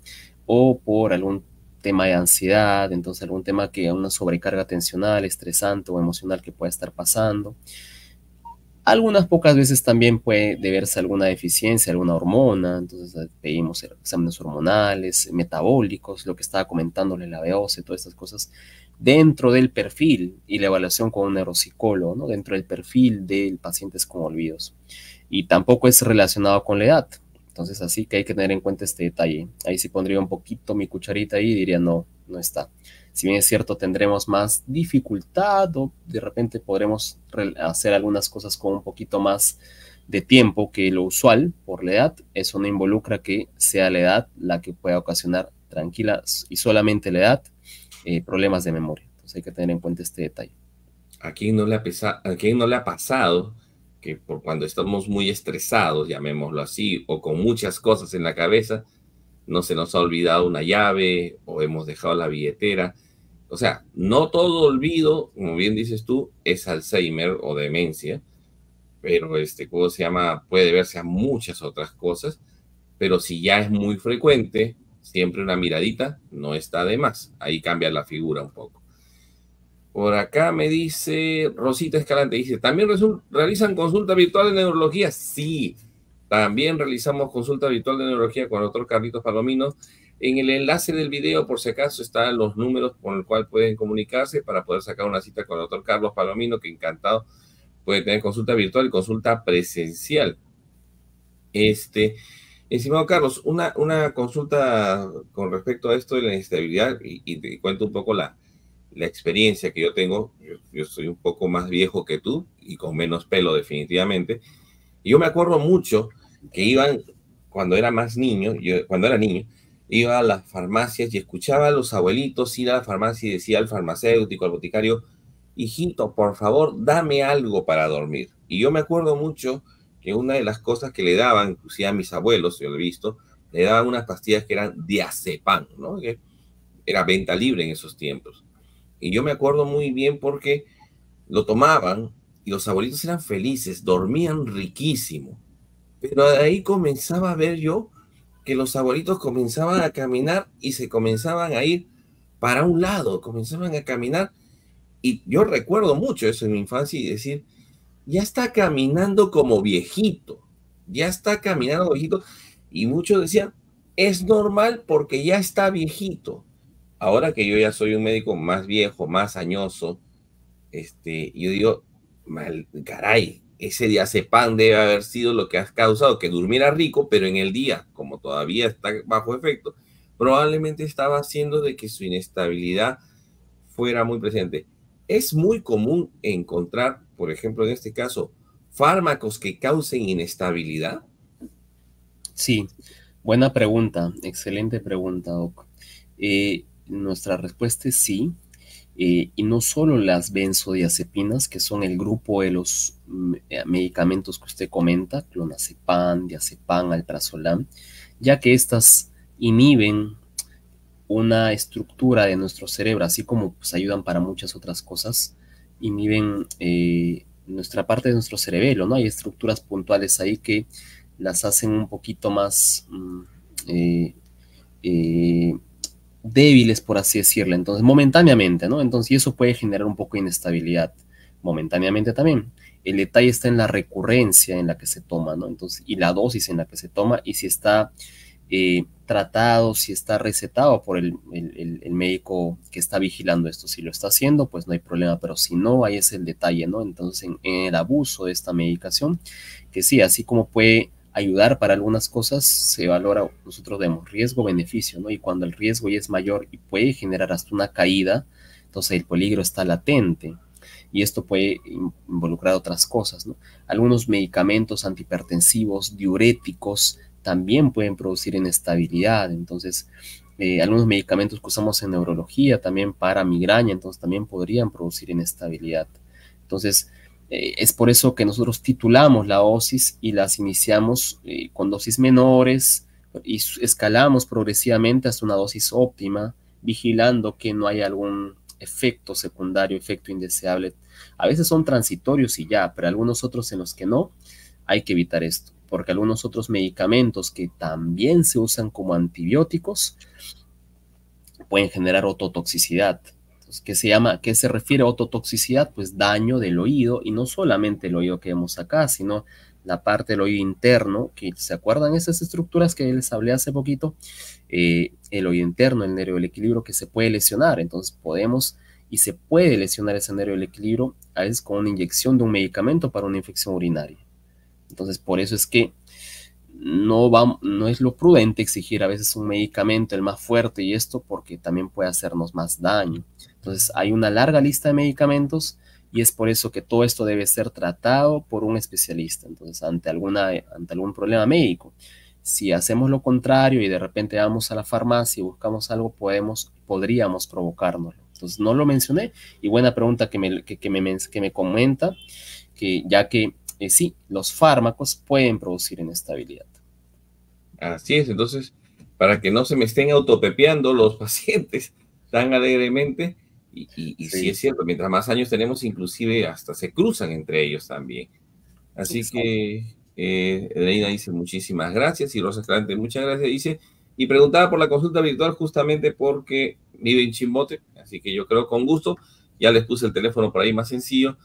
o por algún tema de ansiedad, entonces algún tema que una sobrecarga atencional estresante o emocional que pueda estar pasando. Algunas pocas veces también puede deberse a alguna deficiencia, alguna hormona, entonces eh, pedimos exámenes hormonales, metabólicos, lo que estaba comentándole la BOC, todas estas cosas, dentro del perfil y la evaluación con un neuropsicólogo, ¿no? dentro del perfil de pacientes con olvidos. Y tampoco es relacionado con la edad, entonces así que hay que tener en cuenta este detalle. Ahí sí pondría un poquito mi cucharita y diría no, no está. Si bien es cierto, tendremos más dificultad o de repente podremos hacer algunas cosas con un poquito más de tiempo que lo usual por la edad. Eso no involucra que sea la edad la que pueda ocasionar tranquilas y solamente la edad eh, problemas de memoria. Entonces hay que tener en cuenta este detalle. ¿A quién no le ha, a quién no le ha pasado que por cuando estamos muy estresados, llamémoslo así, o con muchas cosas en la cabeza, no se nos ha olvidado una llave o hemos dejado la billetera o sea, no todo olvido, como bien dices tú, es Alzheimer o demencia, pero este, ¿cómo se llama? Puede verse a muchas otras cosas, pero si ya es muy frecuente, siempre una miradita no está de más. Ahí cambia la figura un poco. Por acá me dice Rosita Escalante, dice, ¿también realizan consulta virtual de neurología? Sí, también realizamos consulta virtual de neurología con el doctor Carlitos Palomino en el enlace del video, por si acaso, están los números con el cual pueden comunicarse para poder sacar una cita con el doctor Carlos Palomino, que encantado puede tener consulta virtual y consulta presencial. Este, estimado Carlos, una, una consulta con respecto a esto de la inestabilidad, y, te cuento un poco la, la experiencia que yo tengo. Yo, soy un poco más viejo que tú y con menos pelo, definitivamente. yo me acuerdo mucho que iban cuando era más niño, yo, cuando era niño, iba a las farmacias y escuchaba a los abuelitos ir a la farmacia y decía al farmacéutico, al boticario, hijito, por favor, dame algo para dormir. Y yo me acuerdo mucho que una de las cosas que le daban, inclusive a mis abuelos, yo lo he visto, le daban unas pastillas que eran diazepam, ¿no? Que era venta libre en esos tiempos. Y yo me acuerdo muy bien porque lo tomaban y los abuelitos eran felices, dormían riquísimo. Pero de ahí comenzaba a ver yo que los abuelitos comenzaban a caminar y se comenzaban a ir para un lado, comenzaban a caminar. Y yo recuerdo mucho eso en mi infancia y decir, ya está caminando como viejito, ya está caminando viejito. Y muchos decían, es normal porque ya está viejito. Ahora que yo ya soy un médico más viejo, más añoso, este, yo digo, mal, caray, ese diazepam debe haber sido lo que ha causado que durmiera rico, pero en el día, como todavía está bajo efecto, probablemente estaba haciendo de que su inestabilidad fuera muy presente. Es muy común encontrar, por ejemplo, en este caso, fármacos que causen inestabilidad. Sí, buena pregunta, excelente pregunta, Doc. Eh, nuestra respuesta es sí, eh, y no solo las benzodiazepinas, que son el grupo de los eh, medicamentos que usted comenta, clonazepam, diazepam, alprazolam, ya que estas inhiben una estructura de nuestro cerebro, así como pues, ayudan para muchas otras cosas, inhiben eh, nuestra parte de nuestro cerebelo, ¿no? Hay estructuras puntuales ahí que las hacen un poquito más mm, eh, débiles, por así decirlo, entonces momentáneamente, ¿no? Entonces, y eso puede generar un poco de inestabilidad momentáneamente también. El detalle está en la recurrencia en la que se toma, ¿no? Entonces, y la dosis en la que se toma y si está eh, tratado, si está recetado por el, médico que está vigilando esto. Si lo está haciendo, pues no hay problema, pero si no, ahí es el detalle, ¿no? Entonces, en, el abuso de esta medicación, que sí, así como puede ayudar para algunas cosas, se valora, nosotros vemos riesgo-beneficio, ¿no? Y cuando el riesgo ya es mayor y puede generar hasta una caída, entonces el peligro está latente y esto puede involucrar otras cosas. Algunos medicamentos antihipertensivos, diuréticos, también pueden producir inestabilidad. Entonces, eh, algunos medicamentos que usamos en neurología también para migraña, entonces también podrían producir inestabilidad. Entonces, eh, es por eso que nosotros titulamos la dosis y las iniciamos eh, con dosis menores y escalamos progresivamente hasta una dosis óptima, vigilando que no haya algún efecto secundario, efecto indeseable. A veces son transitorios y ya, pero algunos otros en los que no, hay que evitar esto, porque algunos otros medicamentos que también se usan como antibióticos pueden generar ototoxicidad. Entonces, se llama? ¿Qué se refiere a ototoxicidad? Pues daño del oído y no solamente el oído que vemos acá, sino la parte del oído interno, que se acuerdan esas estructuras que les hablé hace poquito, eh, el oído interno, el nervio del equilibrio que se puede lesionar, entonces podemos y se puede lesionar ese nervio del equilibrio a veces con una inyección de un medicamento para una infección urinaria. Entonces por eso es que no, va, no es lo prudente exigir a veces un medicamento, el más fuerte y esto, porque también puede hacernos más daño. Entonces hay una larga lista de medicamentos y es por eso que todo esto debe ser tratado por un especialista, entonces ante, alguna, ante algún problema médico. Si hacemos lo contrario y de repente vamos a la farmacia y buscamos algo, podemos, podríamos provocárnoslo. Entonces no lo mencioné y buena pregunta que me, que, me, comenta, que ya que eh, sí, los fármacos pueden producir inestabilidad. Así es, entonces, para que no se me estén autopepeando los pacientes tan alegremente, y, sí. es cierto, mientras más años tenemos, inclusive hasta se cruzan entre ellos también. Así que Elena eh, dice muchísimas gracias y Rosa Escalante, muchas gracias. Dice, y preguntaba por la consulta virtual justamente porque vive en Chimbote, así que yo creo con gusto, ya les puse el teléfono por ahí más sencillo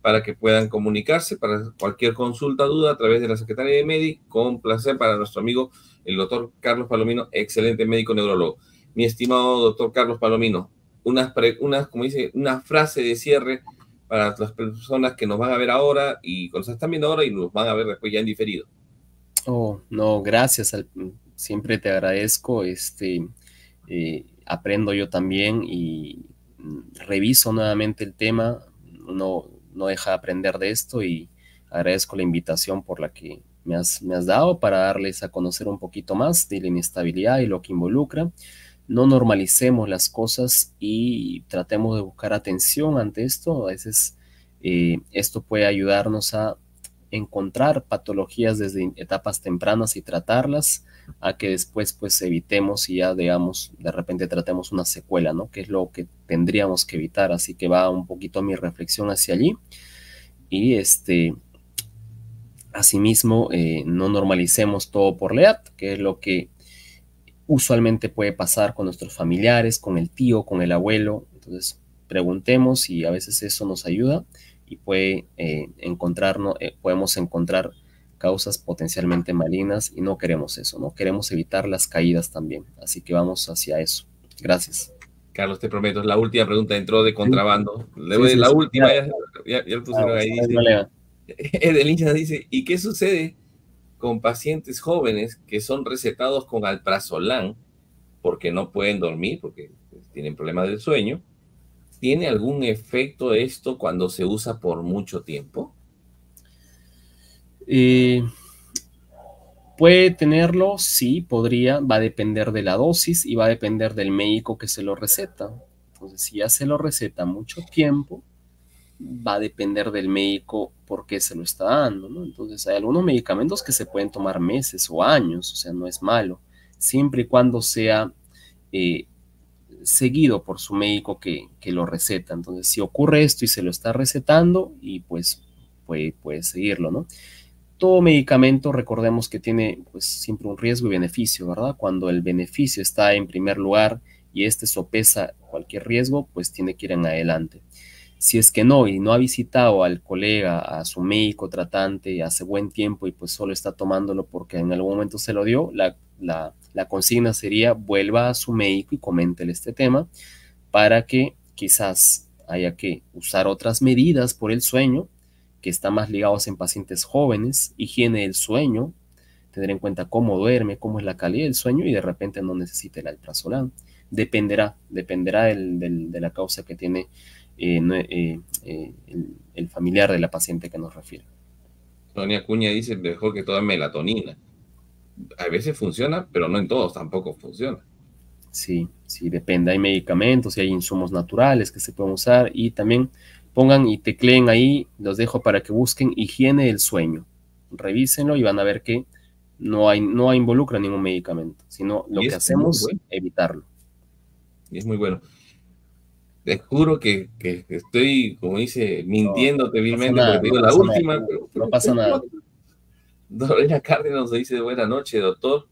para que puedan comunicarse para cualquier consulta, duda a través de la Secretaría de Medi, con placer para nuestro amigo el doctor Carlos Palomino, excelente médico neurólogo. Mi estimado doctor Carlos Palomino, unas, unas, como dice, una frase de cierre para las personas que nos van a ver ahora y que también están viendo ahora y nos van a ver después ya en diferido. Oh, no, gracias. siempre te agradezco. Este, eh, aprendo yo también y mm, reviso nuevamente el tema. No, no deja de aprender de esto y agradezco la invitación por la que me has, me has dado para darles a conocer un poquito más de la inestabilidad y lo que involucra no normalicemos las cosas y tratemos de buscar atención ante esto. A veces eh, esto puede ayudarnos a encontrar patologías desde etapas tempranas y tratarlas a que después pues evitemos y ya digamos de repente tratemos una secuela, ¿no? Que es lo que tendríamos que evitar, así que va un poquito mi reflexión hacia allí y este asimismo eh, no normalicemos todo por lead, que es lo que usualmente puede pasar con nuestros familiares, con el tío, con el abuelo. Entonces, preguntemos y a veces eso nos ayuda y puede eh, encontrarnos, eh, podemos encontrar causas potencialmente malignas y no queremos eso, no queremos evitar las caídas también. Así que vamos hacia eso. Gracias. Carlos, te prometo, es la última pregunta, entró de contrabando. la última, ya, ya, ah, ahí. Dice, el hincha dice, ¿y qué sucede con pacientes jóvenes que son recetados con alprazolam porque no pueden dormir, porque pues, tienen problemas de sueño. ¿Tiene algún efecto esto cuando se usa por mucho tiempo? Eh, puede tenerlo, sí, podría, va a depender de la dosis y va a depender del médico que se lo receta. Entonces, si ya se lo receta mucho tiempo, va a depender del médico por qué se lo está dando, ¿no? Entonces hay algunos medicamentos que se pueden tomar meses o años, o sea, no es malo, siempre y cuando sea eh, seguido por su médico que, lo receta. Entonces, si ocurre esto y se lo está recetando, y pues puede, seguirlo, ¿no? Todo medicamento, recordemos que tiene pues siempre un riesgo y beneficio, ¿verdad? Cuando el beneficio está en primer lugar y este sopesa cualquier riesgo, pues tiene que ir en adelante si es que no y no ha visitado al colega, a su médico tratante hace buen tiempo y pues solo está tomándolo porque en algún momento se lo dio, la, la, consigna sería vuelva a su médico y coméntele este tema para que quizás haya que usar otras medidas por el sueño que están más ligados en pacientes jóvenes, higiene del sueño, tener en cuenta cómo duerme, cómo es la calidad del sueño y de repente no necesite el alprazolam. Dependerá, dependerá del, de la causa que tiene eh, eh, eh, el, familiar de la paciente que nos refiere. Sonia Cuña dice mejor que toda melatonina. A veces funciona, pero no en todos tampoco funciona. Sí, sí, depende. Hay medicamentos y hay insumos naturales que se pueden usar y también pongan y tecleen ahí, los dejo para que busquen higiene del sueño. Revísenlo y van a ver que no, hay, no involucra ningún medicamento, sino lo que hacemos es evitarlo. Y es muy bueno te juro que, estoy, como dice, mintiéndote no, no digo la última. no pasa nada. Dorena Cárdenas nos dice buena noche, doctor.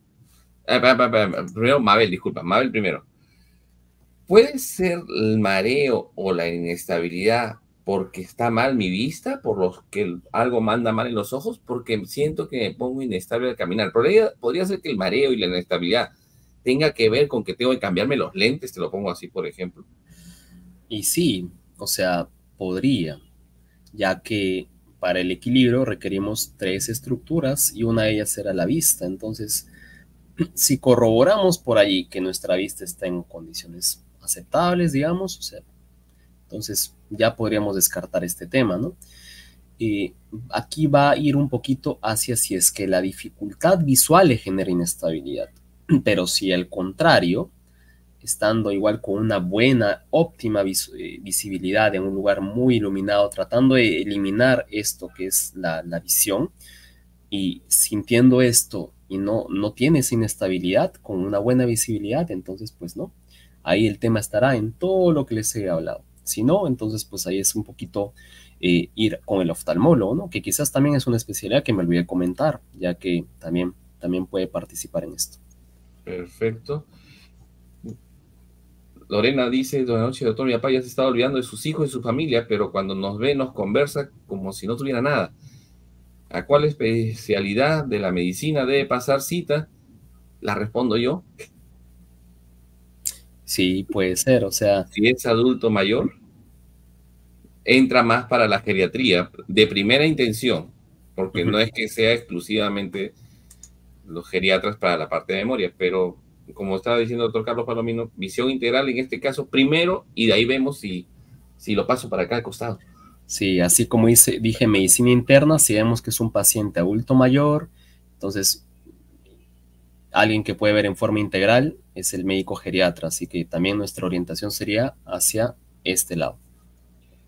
Ah, primero, Mabel, disculpa, Mabel primero. ¿Puede ser el mareo o la inestabilidad porque está mal mi vista, por los que algo manda mal en los ojos, porque siento que me pongo inestable al caminar? Podría, podría ser que el mareo y la inestabilidad tenga que ver con que tengo que cambiarme los lentes, te lo pongo así, por ejemplo. Y sí, o sea, podría, ya que para el equilibrio requerimos tres estructuras y una de ellas era la vista. Entonces, si corroboramos por allí que nuestra vista está en condiciones aceptables, digamos, o sea, entonces ya podríamos descartar este tema, ¿no? Eh, aquí va a ir un poquito hacia si es que la dificultad visual le genera inestabilidad, pero si al contrario, estando igual con una buena, óptima eh, visibilidad en un lugar muy iluminado, tratando de eliminar esto que es la, visión y sintiendo esto y no, no tienes inestabilidad con una buena visibilidad, entonces pues no, ahí el tema estará en todo lo que les he hablado. Si no, entonces pues ahí es un poquito eh, ir con el oftalmólogo, ¿no? Que quizás también es una especialidad que me olvidé comentar, ya que también, también puede participar en esto. Perfecto. Lorena dice, Buenas noches, doctor, mi papá ya se está olvidando de sus hijos y su familia, pero cuando nos ve nos conversa como si no tuviera nada. ¿A cuál especialidad de la medicina debe pasar cita? La respondo yo. Sí, puede ser, o sea. Si es adulto mayor, entra más para la geriatría de primera intención, porque no es que sea exclusivamente los geriatras para la parte de memoria, pero como estaba diciendo el doctor Carlos Palomino, visión integral en este caso primero y de ahí vemos si, si lo paso para acá al costado. Sí, así como dije medicina interna, si vemos que es un paciente adulto mayor, entonces alguien que puede ver en forma integral es el médico geriatra, así que también nuestra orientación sería hacia este lado.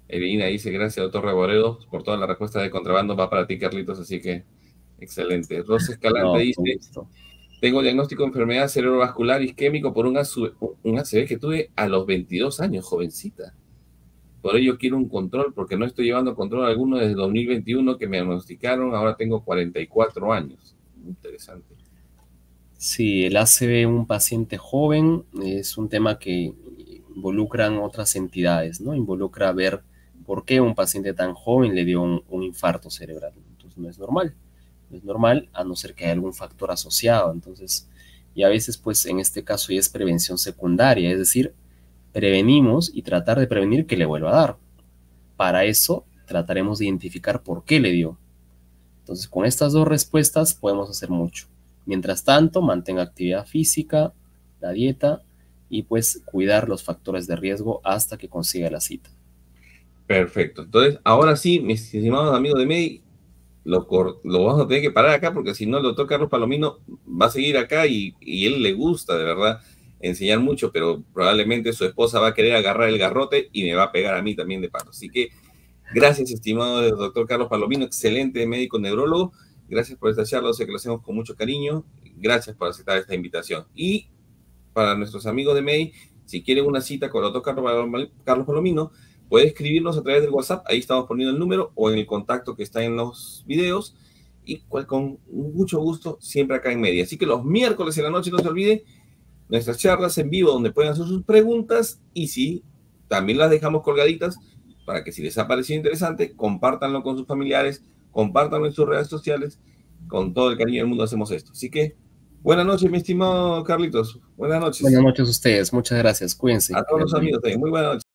Evelina dice, gracias doctor Reboredo por toda la respuesta de contrabando, va para ti Carlitos, así que excelente. Rosa Escalante dice, tengo diagnóstico de enfermedad cerebrovascular isquémico por un, ACV que tuve a los 22 años, jovencita. Por ello quiero un control, porque no estoy llevando control alguno desde 2021 que me diagnosticaron, ahora tengo 44 años. Interesante. Sí, el ACV un paciente joven es un tema que involucran otras entidades, ¿no? Involucra ver por qué un paciente tan joven le dio un infarto cerebral. Entonces no es normal es normal, a no ser que haya algún factor asociado. Entonces, y a veces, pues en este caso ya es prevención secundaria, es decir, prevenimos y tratar de prevenir que le vuelva a dar. Para eso trataremos de identificar por qué le dio. Entonces, con estas dos respuestas podemos hacer mucho. Mientras tanto, mantenga actividad física, la dieta y pues cuidar los factores de riesgo hasta que consiga la cita. Perfecto. Entonces, ahora sí, mis estimados amigos de Medi lo, lo vamos a tener que parar acá porque si no lo toca Carlos Palomino, va a seguir acá y, y él le gusta, de verdad, enseñar mucho, pero probablemente su esposa va a querer agarrar el garrote y me va a pegar a mí también de pato. Así que gracias, estimado doctor Carlos Palomino, excelente médico neurólogo. Gracias por esta charla, los que lo hacemos con mucho cariño. Gracias por aceptar esta invitación. Y para nuestros amigos de MEI, si quieren una cita con el doctor Carlos Palomino, puede escribirnos a través del WhatsApp, ahí estamos poniendo el número o en el contacto que está en los videos y con mucho gusto siempre acá en media. Así que los miércoles en la noche no se olvide nuestras charlas en vivo donde pueden hacer sus preguntas y sí, también las dejamos colgaditas para que si les ha parecido interesante, compártanlo con sus familiares, compártanlo en sus redes sociales. Con todo el cariño del mundo hacemos esto. Así que buenas noches, mi estimado Carlitos. Buenas noches. Buenas noches a ustedes. Muchas gracias. Cuídense. A todos los amigos también. Eh, muy buenas noches.